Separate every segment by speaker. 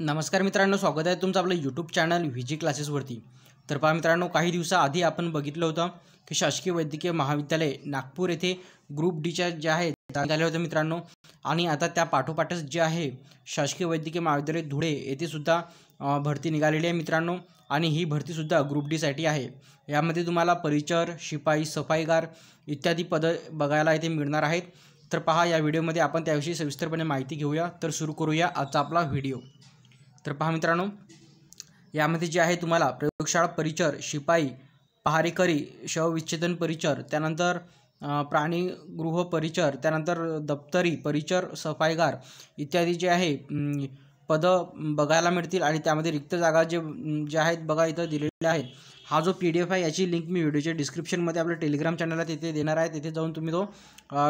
Speaker 1: नमस्कार मित्रांनो स्वागत आहे तुमचं आपलं यूट्यूब चॅनल व्ही जी क्लासेसवरती तर पहा मित्रांनो काही दिवसाआधी आपण बघितलं होतं की शासकीय वैद्यकीय महाविद्यालय नागपूर येथे ग्रुप डीच्या ज्या आहेत झाले होते मित्रांनो आणि आता त्या पाठोपाठच जे आहे शासकीय वैद्यकीय महाविद्यालय धुळे येथेसुद्धा भरती निघालेली आहे मित्रांनो आणि ही भरतीसुद्धा ग्रुप डीसाठी आहे यामध्ये तुम्हाला परिचर शिपाई सफाईगार इत्यादी पदं बघायला इथे मिळणार आहेत तर पहा या व्हिडिओमध्ये आपण त्याविषयी सविस्तरपणे माहिती घेऊया तर सुरू करूया आजचा आपला व्हिडिओ तर पहा मित्रांनो यामध्ये जे आहे तुम्हाला प्रयोगशाळा परिचर शिपाई पहारेकरी शवविच्छेदन परिचर त्यानंतर प्राणीगृह परिचर त्यानंतर दप्तरी परिचर सफाईगार इत्यादी जे आहे पदं बघायला मिळतील आणि त्यामध्ये रिक्त जागा जे जे आहेत बघा इथं दिलेल्या आहेत हा जो पी डी एफ आहे याची लिंक मी व्हिडिओच्या डिस्क्रिप्शनमध्ये आपल्या टेलिग्राम चॅनलला तिथे देणार आहे तिथे जाऊन तुम्ही तो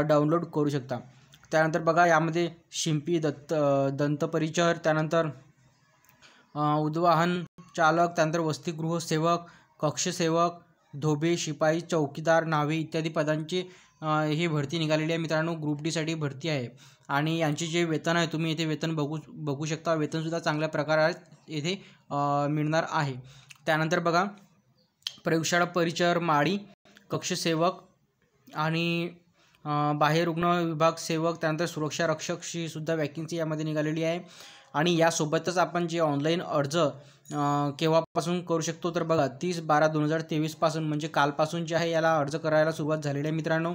Speaker 1: डाउनलोड करू शकता त्यानंतर बघा यामध्ये शिंपी दत्त दंतपरिचर त्यानंतर उद्वाहन चालक त्यानंतर वसतिगृह सेवक कक्षसेवक धोबे शिपाई चौकीदार नावे इत्यादी पदांची ही भरती निघालेली आहे मित्रांनो ग्रुप डीसाठी भरती आहे आणि यांचे जे वेतन आहे तुम्ही इथे वेतन बघू बघू शकता वेतनसुद्धा चांगल्या प्रकारे येथे मिळणार आहे त्यानंतर बघा प्रयोगशाळा परिचर माळी कक्षसेवक आणि बाह्य रुग्ण विभाग सेवक त्यानंतर सुरक्षा रक्षकशी सुद्धा वॅकेन्सी यामध्ये निघालेली आहे आणि यासोबतच आपण जे ऑनलाईन अर्ज केव्हापासून करू शकतो तर बघा तीस बारा दोन हजार तेवीसपासून म्हणजे कालपासून जे आहे याला अर्ज करायला सुरुवात झालेली आहे मित्रांनो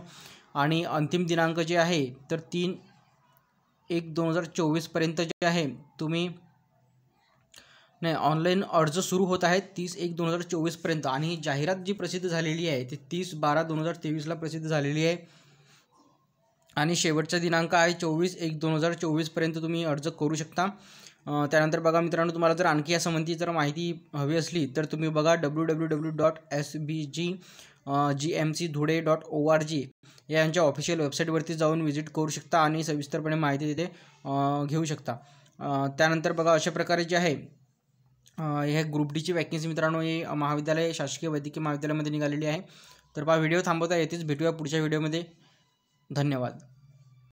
Speaker 1: आणि अंतिम दिनांक जे आहे तर तीन एक दोन हजार चोवीसपर्यंत जे आहे तुम्ही नाही ऑनलाईन अर्ज सुरू होत आहेत तीस एक दोन हजार चोवीसपर्यंत आणि ही जाहिरात जी प्रसिद्ध झालेली आहे ती तीस बारा दोन हजार तेवीसला प्रसिद्ध झालेली आहे आणि शेवटचा दिनांक आहे चोवीस एक दोन हजार चोवीसपर्यंत तुम्ही अर्ज करू शकता त्यानंतर बघा मित्रांनो तुम्हाला जर आणखी या संबंधी जर माहिती हवी असली तर तुम्ही बघा W W W dot S B G G M C Dhule dot O R G या यांच्या ऑफिशियल वेबसाईटवरती जाऊन व्हिजिट करू शकता आणि सविस्तरपणे माहिती तिथे घेऊ शकता त्यानंतर बघा अशा प्रकारे जे आहे हे ग्रुप डीची वॅकन्सी मित्रांनो हे महाविद्यालय शासकीय वैद्यकीय महाविद्यालयामध्ये निघालेली आहे तर पहा व्हिडिओ थांबवता येतेच भेटूया पुढच्या व्हिडिओमध्ये धन्यवाद